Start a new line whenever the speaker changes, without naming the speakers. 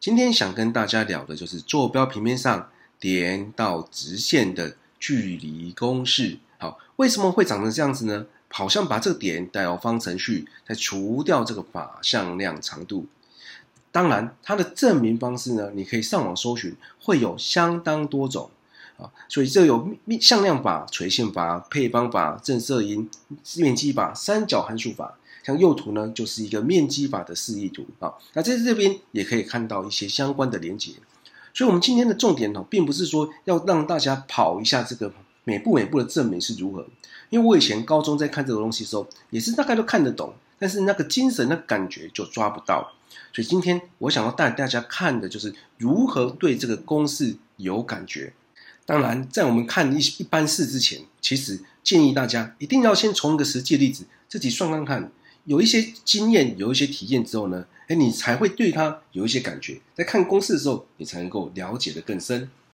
今天想跟大家聊的就是坐标平面上点到直线的距离公式。好，为什么会长成这样子呢？好像把这个点带入方程去，再除掉这个法向量长度。当然，它的证明方式呢，你可以上网搜寻，会有相当多种。啊，所以这有向量法、垂线法、配方法、正射音、面积法、三角函数法。像右图呢，就是一个面积法的示意图啊。那在这边也可以看到一些相关的连接。所以，我们今天的重点呢，并不是说要让大家跑一下这个每步每步的证明是如何。因为我以前高中在看这个东西的时候，也是大概都看得懂，但是那个精神、那感觉就抓不到。所以，今天我想要带大家看的就是如何对这个公式有感觉。当然，在我们看一一般式之前，其实建议大家一定要先从一个实际例子自己算看看，有一些经验、有一些体验之后呢，哎，你才会对它有一些感觉，在看公式的时候，你才能够了解的更深。